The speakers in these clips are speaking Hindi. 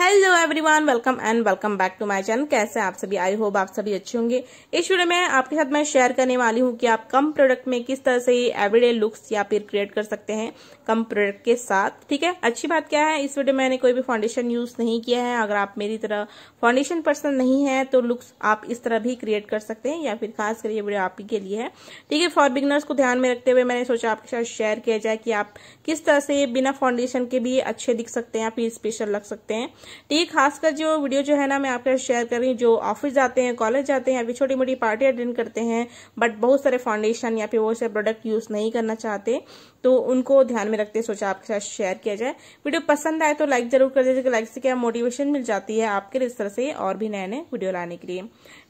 hello everyone welcome and welcome back to my channel कैसे आप सभी आई होप आप सभी अच्छे होंगे इस वीडियो में आपके साथ मैं शेयर करने वाली हूँ कि आप कम प्रोडक्ट में किस तरह से एवरीडे लुक्स या फिर क्रिएट कर सकते हैं कम प्रोडक्ट के साथ ठीक है अच्छी बात क्या है इस वीडियो में मैंने कोई भी फाउंडेशन यूज नहीं किया है अगर आप मेरी तरह फाउंडेशन पर्सन नहीं है तो लुक्स आप इस तरह भी क्रिएट कर सकते हैं या फिर खास कर ये वीडियो आप ही के लिए है ठीक है फॉर बिगनर्स को ध्यान में रखते हुए मैंने सोचा आपके साथ शेयर किया जाए कि आप किस तरह से बिना फाउंडेशन के भी अच्छे दिख सकते हैं या फिर स्पेशल लग सकते हैं ठीक तो खासकर जो वीडियो जो है ना मैं आपके शेयर कर रही हूँ जो ऑफिस जाते हैं कॉलेज जाते हैं अभी छोटी मोटी पार्टी अटेंड करते हैं बट बहुत सारे फाउंडेशन या फिर बहुत सारे प्रोडक्ट यूज नहीं करना चाहते तो उनको ध्यान में रखते सोचा आपके साथ शेयर किया जाए वीडियो पसंद आए तो लाइक जरूर कर दीजिए लाइक से क्या मोटिवेशन मिल जाती है आपके लिए इस तरह से और भी नए नए वीडियो लाने के लिए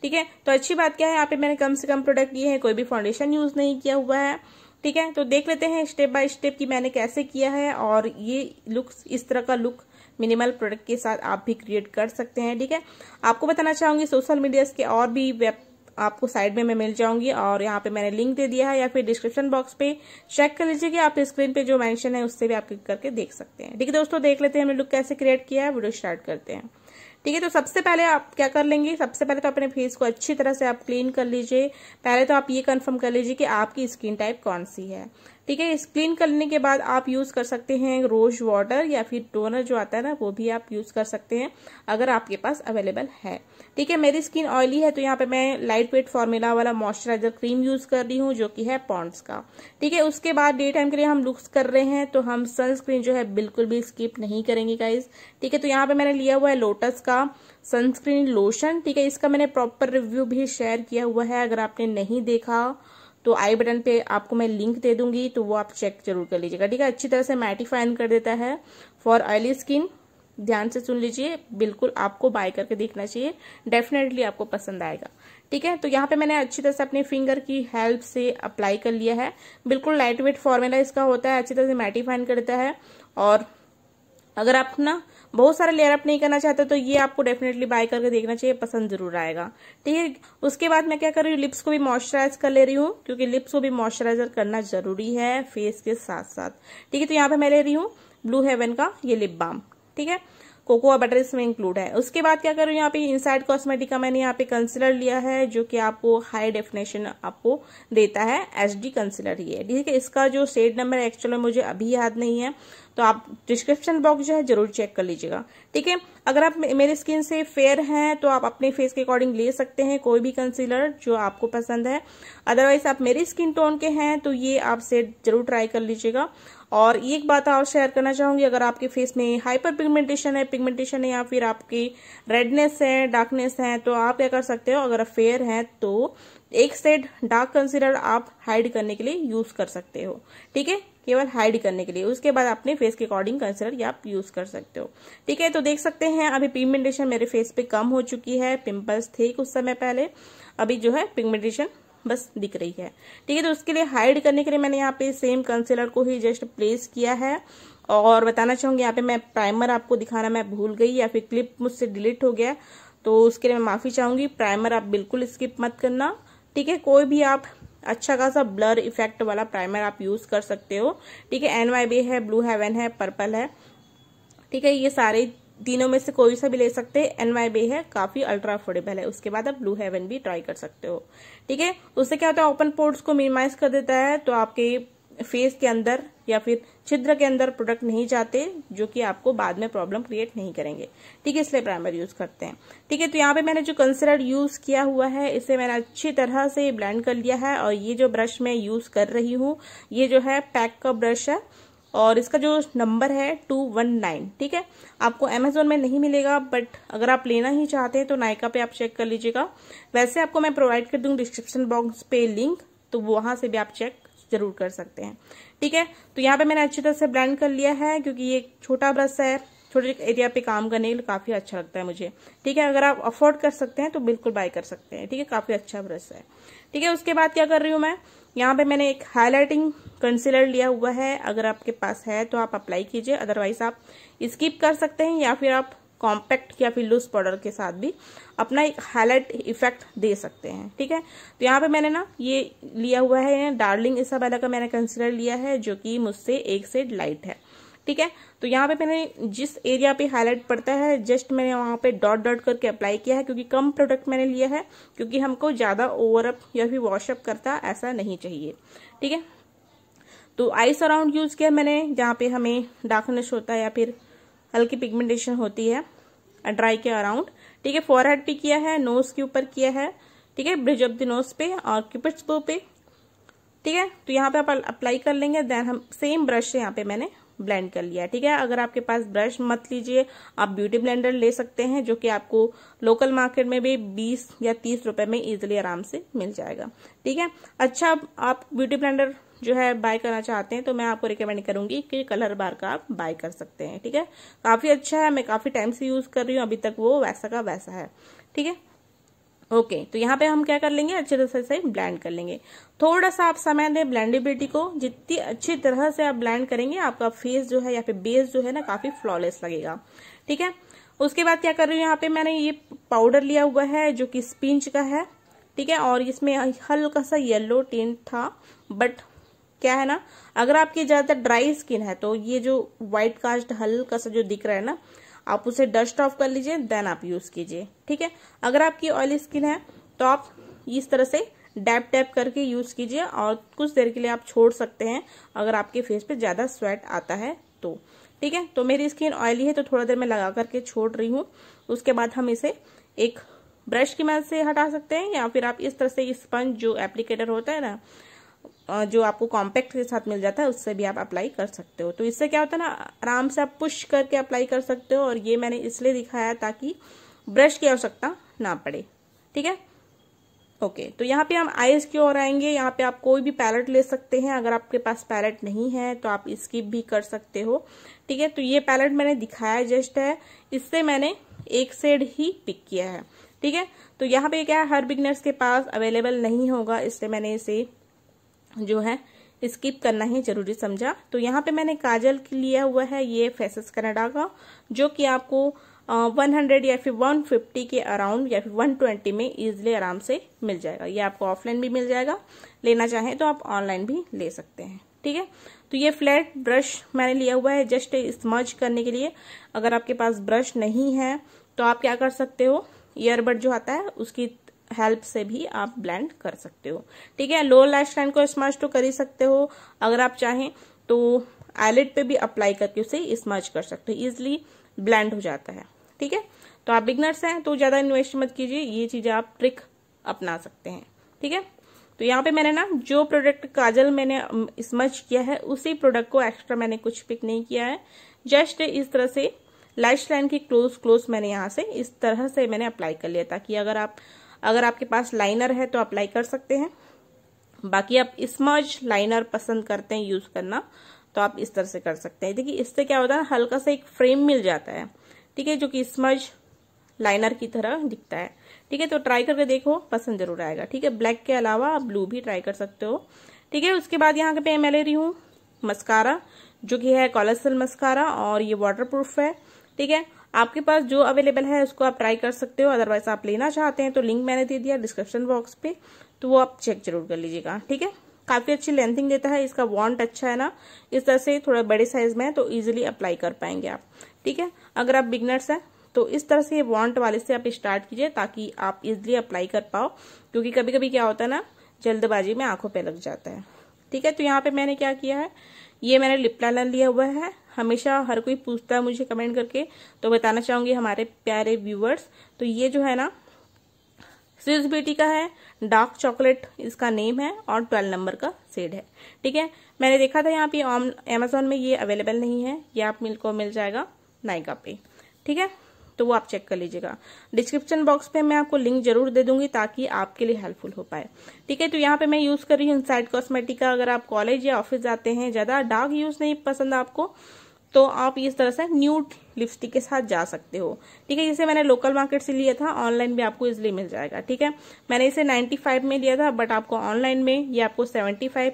ठीक है तो अच्छी बात क्या है यहाँ पे मैंने कम से कम प्रोडक्ट लिए हैं कोई भी फाउंडेशन यूज नहीं किया हुआ है ठीक है तो देख लेते हैं स्टेप बाय स्टेप कि मैंने कैसे किया है और ये लुक्स इस तरह का लुक मिनिमल प्रोडक्ट के साथ आप भी क्रिएट कर सकते हैं ठीक है आपको बताना चाहूंगी सोशल मीडिया के और भी वेब आपको साइड में मैं मिल जाऊंगी और यहाँ पे मैंने लिंक दे दिया है या फिर डिस्क्रिप्शन बॉक्स पे चेक कर लीजिए कि आप स्क्रीन पे जो मेंशन है उससे भी आप क्लिक करके देख सकते हैं ठीक है तो दोस्तों देख लेते हैं हमने लुक कैसे क्रिएट किया है वीडियो स्टार्ट करते हैं ठीक है तो सबसे पहले आप क्या कर लेंगे सबसे पहले तो अपने फेस को अच्छी तरह से आप क्लीन कर लीजिए पहले तो आप ये कन्फर्म कर लीजिए कि आपकी स्किन टाइप कौन सी है ठीक है क्लीन करने के बाद आप यूज़ कर सकते हैं रोज वाटर या फिर टोनर जो आता है ना वो भी आप यूज़ कर सकते हैं अगर आपके पास अवेलेबल है ठीक है मेरी स्किन ऑयली है तो यहाँ पे मैं लाइट वेट फॉर्मूला वाला मॉइस्चराइजर क्रीम यूज़ कर रही हूँ जो कि है पॉन्ड्स का ठीक है उसके बाद डे टाइम के लिए हम लुक्स कर रहे हैं तो हम सनस्क्रीन जो है बिल्कुल भी स्किप नहीं करेंगे गाइज ठीक है तो यहाँ पे मैंने लिया हुआ है लोटस का सनस्क्रीन लोशन ठीक है इसका मैंने प्रॉपर रिव्यू भी शेयर किया हुआ है अगर आपने नहीं देखा तो आई बटन पे आपको मैं लिंक दे दूंगी तो वो आप चेक जरूर कर लीजिएगा ठीक है अच्छी तरह से मैटिफाइन कर देता है फॉर ऑयली स्किन ध्यान से सुन लीजिए बिल्कुल आपको बाय करके देखना चाहिए डेफिनेटली आपको पसंद आएगा ठीक है तो यहाँ पे मैंने अच्छी तरह से अपने फिंगर की हेल्प से अप्लाई कर लिया है बिल्कुल लाइट वेट फॉर्मूला इसका होता है अच्छी तरह से मैटिफाइन करता है और अगर आप ना बहुत सारा लेयर अप नहीं करना चाहते तो ये आपको डेफिनेटली बाय करके देखना चाहिए पसंद जरूर आएगा ठीक है उसके बाद मैं क्या कर रही हूँ लिप्स को भी मॉइस्चराइज कर ले रही हूँ क्योंकि लिप्स को भी मॉइस्चराइजर करना जरूरी है फेस के साथ साथ ठीक है तो यहाँ पे मैं ले रही हूँ ब्लू हेवन का ये लिप बाम ठीक है कोकोआ बटर इसमें इंक्लूड है उसके बाद क्या करूँ यहाँ पे इनसाइड कॉस्मेटिक का मैंने यहाँ पे कंसिलर लिया है जो कि आपको हाई डेफिनेशन आपको देता है एच डी कंसिलर ये ठीक है इसका जो सेड नंबर एक्चुअल में मुझे अभी याद नहीं है तो आप डिस्क्रिप्शन बॉक्स जो है जरूर चेक कर लीजिएगा ठीक है अगर आप मेरे स्किन से फेयर हैं तो आप अपने फेस के अकॉर्डिंग ले सकते हैं कोई भी कंसीलर जो आपको पसंद है अदरवाइज आप मेरी स्किन टोन के हैं तो ये आप सेट जरूर ट्राई कर लीजिएगा और ये एक बात और शेयर करना चाहूंगी अगर आपके फेस में हाइपर पिगमेंटेशन है पिगमेंटेशन है या फिर आपकी रेडनेस है डार्कनेस है तो आप क्या कर सकते हो अगर फेयर है तो एक सेट डार्क कंसीलर आप हाइड करने के लिए यूज कर सकते हो ठीक है केवल हाइड करने के लिए उसके बाद अपने फेस के अकॉर्डिंग कंसीलर आप यूज कर सकते हो ठीक है तो देख सकते हैं अभी पिगमेंटेशन मेरे फेस पे कम हो चुकी है पिंपल्स थे कुछ समय पहले अभी जो है पिगमेंटेशन बस दिख रही है ठीक है तो उसके लिए हाइड करने के लिए मैंने यहाँ पे सेम कंसीलर को ही जस्ट प्लेस किया है और बताना चाहूंगी यहाँ पे मैं प्राइमर आपको दिखाना मैं भूल गई या फिर क्लिप मुझसे डिलीट हो गया तो उसके लिए मैं माफी चाहूंगी प्राइमर आप बिल्कुल स्किप मत करना ठीक है कोई भी आप अच्छा खासा ब्लर इफेक्ट वाला प्राइमर आप यूज कर सकते हो ठीक है एनवाई है ब्लू हेवन है पर्पल है ठीक है ये सारे तीनों में से कोई सा भी ले सकते हैं एन वाई बे है काफी अल्ट्रा अफोर्डेबल है उसके बाद आप ब्लू हेवन भी ट्राई कर सकते हो ठीक है उससे क्या होता है ओपन पोर्ट्स को मिनिमाइज कर देता है तो आपके फेस के अंदर या फिर छिद्र के अंदर प्रोडक्ट नहीं जाते जो कि आपको बाद में प्रॉब्लम क्रिएट नहीं करेंगे ठीक है इसलिए प्राइमर यूज करते हैं ठीक है तो यहाँ पे मैंने जो कंसिलर यूज किया हुआ है इसे मैंने अच्छी तरह से ब्लेंड कर लिया है और ये जो ब्रश मैं यूज कर रही हूँ ये जो है पैक का ब्रश है और इसका जो नंबर है टू वन नाइन ठीक है आपको अमेजोन में नहीं मिलेगा बट अगर आप लेना ही चाहते हैं तो नायका पे आप चेक कर लीजिएगा वैसे आपको मैं प्रोवाइड कर दूंगी डिस्क्रिप्शन बॉक्स पे लिंक तो वहां से भी आप चेक जरूर कर सकते हैं ठीक है तो यहाँ पे मैंने अच्छी तरह से ब्लेंड कर लिया है क्योंकि ये छोटा ब्रश है छोटे एरिया पे काम करने के लिए काफी अच्छा लगता है मुझे ठीक है अगर आप अफोर्ड कर सकते हैं तो बिल्कुल बाय कर सकते हैं ठीक है काफी अच्छा ब्रश है ठीक है उसके बाद क्या कर रही हूँ मैं यहाँ पे मैंने एक हाईलाइटिंग कंसीलर लिया हुआ है अगर आपके पास है तो आप अप्लाई कीजिए अदरवाइज आप स्किप कर सकते हैं या फिर आप कॉम्पैक्ट या फिर लूज पाउडर के साथ भी अपना एक हाईलाइट इफेक्ट दे सकते हैं ठीक है तो यहाँ पे मैंने ना ये लिया हुआ है डार्लिंग इसाबेला का मैंने कंसीलर लिया है जो कि मुझसे एक सेड लाइट है ठीक है तो यहाँ पे मैंने जिस एरिया पे हाईलाइट पड़ता है जस्ट मैंने वहां पे डॉट डॉट करके अप्लाई किया है क्योंकि कम प्रोडक्ट मैंने लिया है क्योंकि हमको ज़्यादा ओवरअप या फिर वॉशअप करता ऐसा नहीं चाहिए ठीक है तो आइस अराउंड यूज़ किया मैंने जहाँ पे हमें डार्कनेस होता है या फिर हल्की पिगमेंटेशन होती है ड्राई के अराउंड ठीक है फॉरहेड पे किया है नोज के ऊपर किया है ठीक है ब्रिज ऑफ द नोज पे और क्यूपिट्स पे ठीक है तो यहाँ पे आप अप्लाई कर लेंगे देन हम सेम ब्रश से यहाँ पे मैंने ब्लेंड कर लिया ठीक है अगर आपके पास ब्रश मत लीजिए आप ब्यूटी ब्लेंडर ले सकते हैं जो कि आपको लोकल मार्केट में भी 20 या 30 रुपए में इजिली आराम से मिल जाएगा ठीक है अच्छा आप ब्यूटी ब्लेंडर जो है बाय करना चाहते हैं तो मैं आपको रिकमेंड करूंगी कि कलर बार का आप बाय कर सकते हैं ठीक है काफी अच्छा है मैं काफी टाइम से यूज कर रही हूँ अभी तक वो वैसा का वैसा है ठीक है ओके okay, तो यहाँ पे हम क्या कर लेंगे अच्छे तरह से ब्लेंड कर लेंगे थोड़ा सा आप समय दें ब्लेंडेबिलिटी को जितनी अच्छी तरह से आप ब्लेंड करेंगे आपका फेस जो है या फिर बेस जो है ना काफी फ्लॉलेस लगेगा ठीक है उसके बाद क्या कर रही हूँ यहाँ पे मैंने ये पाउडर लिया हुआ है जो कि स्पिंच का है ठीक है और इसमें हल्का सा येलो टेंट था बट क्या है ना अगर आपकी ज्यादा ड्राई स्किन है तो ये जो व्हाइट कास्ट हल्का सा जो दिख रहा है ना आप उसे डस्ट ऑफ कर लीजिए देन आप यूज कीजिए ठीक है अगर आपकी ऑयली स्किन है तो आप इस तरह से डैप टैप करके यूज कीजिए और कुछ देर के लिए आप छोड़ सकते हैं अगर आपके फेस पे ज्यादा स्वेट आता है तो ठीक है तो मेरी स्किन ऑयली है तो थोड़ा देर में लगा करके छोड़ रही हूँ उसके बाद हम इसे एक ब्रश की मदद से हटा सकते हैं या फिर आप इस तरह से स्पंज जो एप्लीकेटर होता है ना जो आपको कॉम्पैक्ट के साथ मिल जाता है उससे भी आप अप्लाई कर सकते हो तो इससे क्या होता है ना आराम से आप पुश करके अप्लाई कर सकते हो और ये मैंने इसलिए दिखाया ताकि ब्रश की आवश्यकता ना पड़े ठीक है ओके तो यहाँ पे हम आईज की ओर आएंगे यहाँ पे आप कोई भी पैलेट ले सकते हैं अगर आपके पास पैलेट नहीं है तो आप स्किप भी कर सकते हो ठीक है तो ये पैलेट मैंने दिखाया जस्ट है इससे मैंने एक सेड ही पिक किया है ठीक है तो यहाँ पे क्या है हर बिगनर्स के पास अवेलेबल नहीं होगा इसलिए मैंने इसे जो है स्किप करना ही जरूरी समझा तो यहाँ पे मैंने काजल लिया हुआ है ये फेसेस कनाडा का जो कि आपको वन हंड्रेड या फिर वन फिफ्टी के अराउंड या फिर वन ट्वेंटी में इजिली आराम से मिल जाएगा ये आपको ऑफलाइन भी मिल जाएगा लेना चाहें तो आप ऑनलाइन भी ले सकते हैं ठीक है तो ये फ्लैट ब्रश मैंने लिया हुआ है जस्ट स्मर्ज करने के लिए अगर आपके पास ब्रश नहीं है तो आप क्या कर सकते हो ईयरबड जो आता है उसकी हेल्प से भी आप ब्लेंड कर सकते हो ठीक है लोअर लैश लाइन को स्मर्च तो कर ही सकते हो अगर आप चाहें तो आईलेट पे भी अप्लाई करके उसे स्मर्च कर सकते हो इजिली ब्लेंड हो जाता है ठीक है तो आप बिगनर्स हैं तो ज्यादा इन्वेस्ट मत कीजिए ये चीजें आप ट्रिक अपना सकते हैं ठीक है तो यहाँ पे मैंने ना जो प्रोडक्ट काजल मैंने स्मच किया है उसी प्रोडक्ट को एक्स्ट्रा मैंने कुछ पिक नहीं किया है जस्ट इस तरह से लाइफ लाइन की क्लोज क्लोज मैंने यहाँ से इस तरह से मैंने अप्लाई कर लिया ताकि अगर आप अगर आपके पास लाइनर है तो अप्लाई कर सकते हैं बाकी आप स्मज लाइनर पसंद करते हैं यूज करना तो आप इस तरह से कर सकते हैं देखिए इससे क्या होता है हल्का सा एक फ्रेम मिल जाता है ठीक है जो कि स्मज लाइनर की तरह दिखता है ठीक है तो ट्राई करके देखो पसंद जरूर आएगा ठीक है ब्लैक के अलावा आप ब्लू भी ट्राई कर सकते हो ठीक है उसके बाद यहाँ पे मैं ले रही हूँ मस्कारा जो कि है कॉलेसल मस्कारा और ये वाटर प्रूफ है ठीक है आपके पास जो अवेलेबल है उसको आप ट्राई कर सकते हो अदरवाइज आप लेना चाहते हैं तो लिंक मैंने दे दिया डिस्क्रिप्शन बॉक्स पे तो वो आप चेक जरूर कर लीजिएगा ठीक है काफी अच्छी लेंथिंग देता है इसका वॉन्ट अच्छा है ना इस तरह से थोड़ा बड़े साइज में है तो इजिली अप्लाई कर पाएंगे आप ठीक है अगर आप बिगनर्स हैं तो इस तरह से वॉन्ट वाले से आप स्टार्ट कीजिए ताकि आप इजिली अप्लाई कर पाओ क्योंकि कभी कभी क्या होता है ना जल्दबाजी में आंखों पे लग जाता है ठीक है तो यहाँ पे मैंने क्या किया है ये मैंने लिप लाइनर लिया हुआ है हमेशा हर कोई पूछता है मुझे कमेंट करके तो बताना चाहूंगी हमारे प्यारे व्यूवर्स तो ये जो है ना स्विज बेटी का है डार्क चॉकलेट इसका नेम है और ट्वेल्व नंबर का सेड है ठीक है मैंने देखा था यहाँ पे अमेजोन में ये अवेलेबल नहीं है ये आप मिल को मिल जाएगा नायका पे ठीक है तो वो आप चेक कर लीजिएगा डिस्क्रिप्शन बॉक्स पे मैं आपको लिंक जरूर दे दूंगी ताकि आपके लिए हेल्पफुल हो पाए ठीक है तो यहाँ पे मैं यूज कर रही हूँ इनसाइड का अगर आप कॉलेज या ऑफिस जाते हैं ज्यादा डार्क यूज नहीं पसंद आपको तो आप इस तरह से न्यूट लिपस्टिक के साथ जा सकते हो ठीक है इसे मैंने लोकल मार्केट से लिया था ऑनलाइन भी आपको इजिली मिल जाएगा ठीक है मैंने इसे 95 में लिया था बट आपको ऑनलाइन में ये आपको 75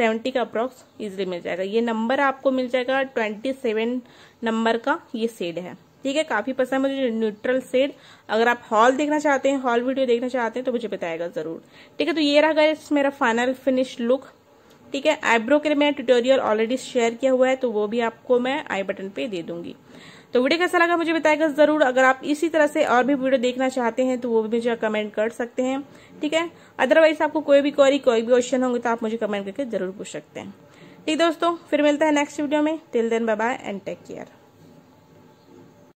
70 का अप्रॉक्स इजिली मिल जाएगा ये नंबर आपको मिल जाएगा 27 नंबर का ये सेड है ठीक है काफी पसंद मुझे न्यूट्रल सेड अगर आप हॉल देखना चाहते हैं हॉल वीडियो देखना चाहते हैं तो मुझे बताएगा जरूर ठीक है तो ये रहा गया मेरा फाइनल फिनिश लुक ठीक है आईब्रो के लिए मैंने ट्यूटोरियल ऑलरेडी शेयर किया हुआ है तो वो भी आपको मैं आई बटन पे दे दूंगी तो वीडियो कैसा लगा मुझे बताएगा जरूर अगर आप इसी तरह से और भी वीडियो देखना चाहते हैं तो वो भी मुझे कमेंट कर सकते हैं ठीक है अदरवाइज आपको कोई भी क्वारी कोई भी क्वेश्चन होंगे तो आप मुझे कमेंट करके जरूर पूछ सकते हैं ठीक दोस्तों फिर मिलता है नेक्स्ट वीडियो में till then bye bye and take care